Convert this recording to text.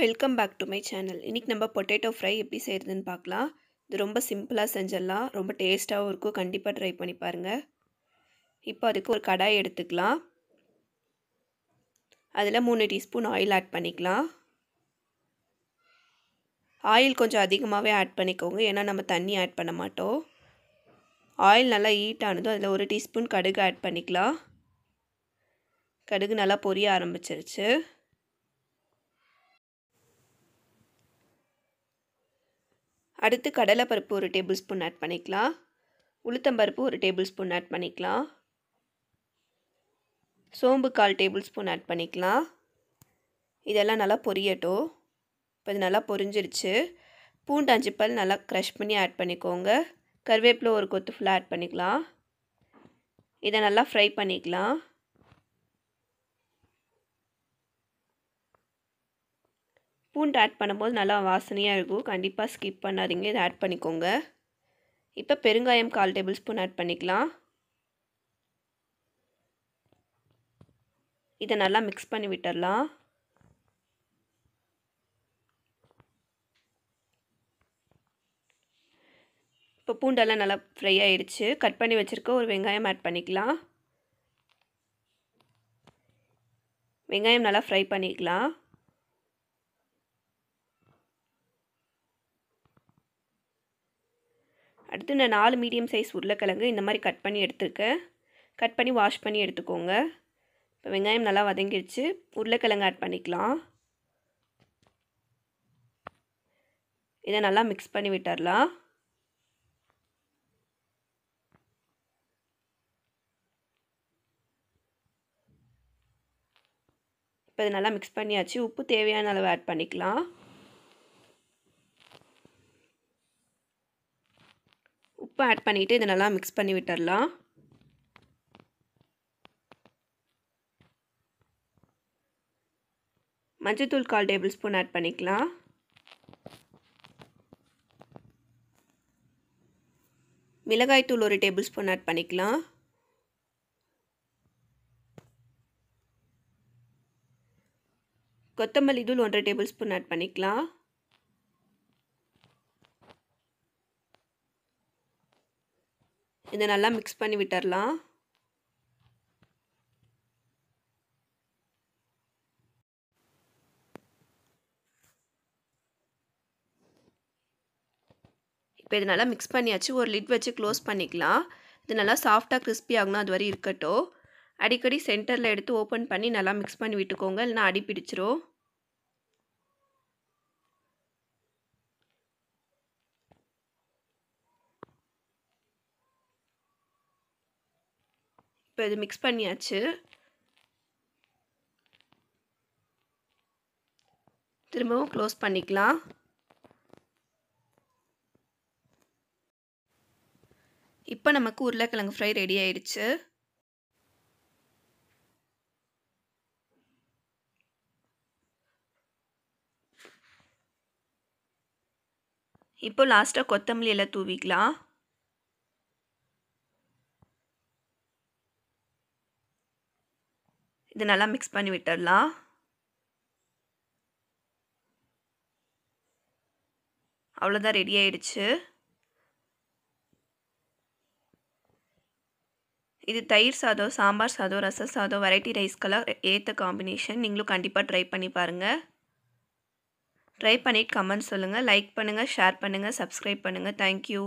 welcome back to my channel இன்றைக்கி நம்ம potato fry எப்படி செய்கிறதுன்னு பார்க்கலாம் இது ரொம்ப சிம்பிளாக செஞ்சிடலாம் ரொம்ப டேஸ்ட்டாகவும் இருக்கும் கண்டிப்பாக ட்ரை பண்ணி பாருங்கள் இப்போ அதுக்கு ஒரு கடாய் எடுத்துக்கலாம் அதில் மூணு டீஸ்பூன் ஆயில் ஆட் பண்ணிக்கலாம் ஆயில் கொஞ்சம் அதிகமாகவே ஆட் பண்ணிக்கோங்க ஏன்னா நம்ம தண்ணி ஆட் பண்ண மாட்டோம் ஆயில் நல்லா ஹீட் ஆனதும் அதில் ஒரு டீஸ்பூன் கடுகு ஆட் பண்ணிக்கலாம் கடுகு நல்லா பொரிய ஆரம்பிச்சிருச்சு அடுத்து கடலைப்பருப்பு ஒரு டேபிள் ஸ்பூன் ஆட் பண்ணிக்கலாம் உளுத்தம்பருப்பு ஒரு டேபிள் ஸ்பூன் ஆட் பண்ணிக்கலாம் சோம்பு கால் டேபிள் ஸ்பூன் ஆட் பண்ணிக்கலாம் இதெல்லாம் நல்லா பொரியட்டும் இப்போ இது நல்லா பொரிஞ்சிருச்சு பூண்டாஞ்சி பல் நல்லா க்ரஷ் பண்ணி ஆட் பண்ணிக்கோங்க கருவேப்பிலை ஒரு கொத்து ஃபுல்லாக ஆட் பண்ணிக்கலாம் இதை நல்லா ஃப்ரை பண்ணிக்கலாம் பூண்டு ஆட் பண்ணும்போது நல்லா வாசனையாக இருக்கும் கண்டிப்பாக ஸ்கிப் பண்ணாதீங்க இதை ஆட் பண்ணிக்கோங்க இப்போ பெருங்காயம் கால் டேபிள் ஸ்பூன் ஆட் பண்ணிக்கலாம் இதை நல்லா மிக்ஸ் பண்ணி விட்டுடலாம் இப்போ பூண்டெல்லாம் நல்லா ஃப்ரை ஆகிடுச்சு கட் பண்ணி வச்சுருக்க ஒரு வெங்காயம் ஆட் பண்ணிக்கலாம் வெங்காயம் நல்லா ஃப்ரை பண்ணிக்கலாம் அடுத்து நான் நாலு மீடியம் சைஸ் உருளைக்கிழங்கு இந்த மாதிரி கட் பண்ணி எடுத்துருக்கேன் கட் பண்ணி வாஷ் பண்ணி எடுத்துக்கோங்க இப்போ வெங்காயம் நல்லா வதங்கிடுச்சு உருளைக்கிழங்கு ஆட் பண்ணிக்கலாம் இதை நல்லா மிக்ஸ் பண்ணி விட்டுரலாம் இப்போ இதை நல்லா மிக்ஸ் பண்ணியாச்சு உப்பு தேவையான அளவு ஆட் பண்ணிக்கலாம் உப்பு ஆட் பண்ணிவிட்டு இதை நல்லா மிக்ஸ் பண்ணி விட்டுடலாம் மஞ்சத்தூள் கால் டேபிள் ஸ்பூன் ஆட் பண்ணிக்கலாம் மிளகாய் தூள் ஒரு டேபிள் ஸ்பூன் ஆட் பண்ணிக்கலாம் கொத்தமல்லி தூள் ஒன்றரை டேபிள் ஸ்பூன் ஆட் பண்ணிக்கலாம் இதை நல்லா மிக்ஸ் பண்ணி விட்டுரலாம் இப்போ இது நல்லா மிக்ஸ் பண்ணியாச்சு ஒரு லிட் வச்சு க்ளோஸ் பண்ணிக்கலாம் இது நல்லா சாஃப்டாக கிறிஸ்பி ஆகணும் அது வரை இருக்கட்டும் அடிக்கடி சென்டரில் எடுத்து ஓப்பன் பண்ணி நல்லா மிக்ஸ் பண்ணி விட்டுக்கோங்க இல்லைனா அடி பிடிச்சிரும் இப்போ இது மிக்ஸ் பண்ணியாச்சு திரும்பவும் க்ளோஸ் பண்ணிக்கலாம் இப்போ நமக்கு உருளைக்கிழங்கு ஃப்ரை ரெடி ஆயிடுச்சு இப்போ லாஸ்ட்டாக கொத்தமல்லி எல்லாம் தூவிக்கலாம் இது நல்லா மிக்ஸ் பண்ணி விட்டுடலாம் அவ்வளோதான் ரெடி ஆயிடுச்சு இது தயிர் சாதம் சாம்பார் சாதம் ரச சாதம் வெரைட்டி ரைஸ்க்கெல்லாம் ஏற்ற காம்பினேஷன் நீங்களும் கண்டிப்பாக ட்ரை பண்ணி பாருங்கள் ட்ரை பண்ணிவிட்டு கமெண்ட் சொல்லுங்கள் லைக் பண்ணுங்கள் ஷேர் பண்ணுங்கள் சப்ஸ்கிரைப் பண்ணுங்கள் தேங்க்யூ